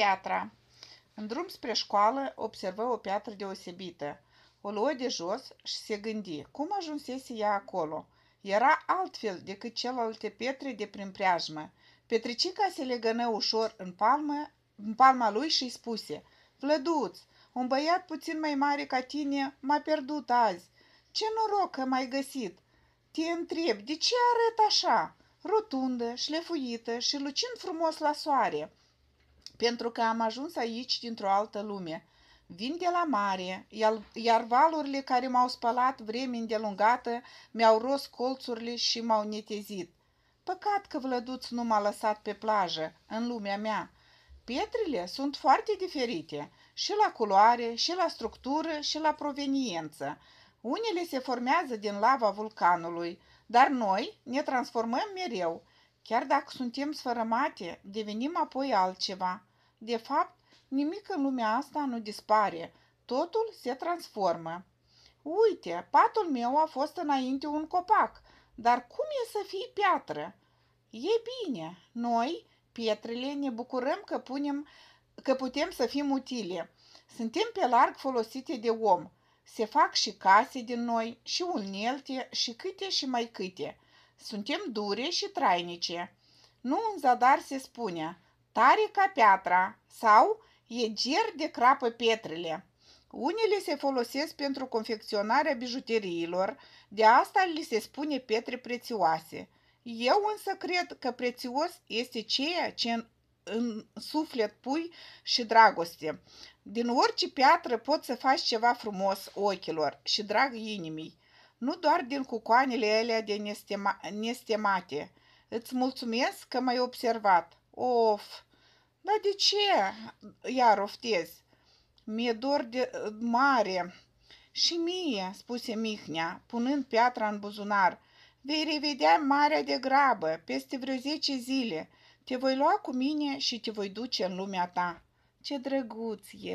Piatra. În drum spre școală observă o piatră deosebită. O luă de jos și se gândi cum ajunsese ea acolo. Era altfel decât celelalte pietre de prin preajmă. Petricica se legănă ușor în, palmă, în palma lui și spuse Vlăduț, un băiat puțin mai mare ca tine m-a pierdut azi. Ce noroc că m-ai găsit! Te întreb, de ce arăt așa? Rotundă, șlefuită și lucind frumos la soare – pentru că am ajuns aici dintr-o altă lume. Vin de la mare, iar valurile care m-au spălat vreme îndelungată mi-au ros colțurile și m-au netezit. Păcat că Vlăduț nu m-a lăsat pe plajă, în lumea mea. Pietrele sunt foarte diferite, și la culoare, și la structură, și la proveniență. Unele se formează din lava vulcanului, dar noi ne transformăm mereu – Chiar dacă suntem sfărămate, devenim apoi altceva. De fapt, nimic în lumea asta nu dispare, totul se transformă. Uite, patul meu a fost înainte un copac, dar cum e să fii piatră? E bine, noi, pietrele, ne bucurăm că, punem, că putem să fim utile. Suntem pe larg folosite de om. Se fac și case din noi, și unelte, și câte și mai câte – suntem dure și trainice. Nu în zadar se spune, tare ca piatra sau e ger de crapă pietrele. Unele se folosesc pentru confecționarea bijuteriilor, de asta li se spune pietre prețioase. Eu însă cred că prețios este ceea ce în, în suflet pui și dragoste. Din orice piatră poți să faci ceva frumos ochilor și drag inimii nu doar din cucoanele alea de nestema, nestemate. Îți mulțumesc că m-ai observat. Of, dar de ce? Iar oftez. Mi-e dor de mare. Și mie, spuse Mihnea, punând piatra în buzunar. Vei revedea marea de grabă, peste vreo zece zile. Te voi lua cu mine și te voi duce în lumea ta. Ce drăguț e!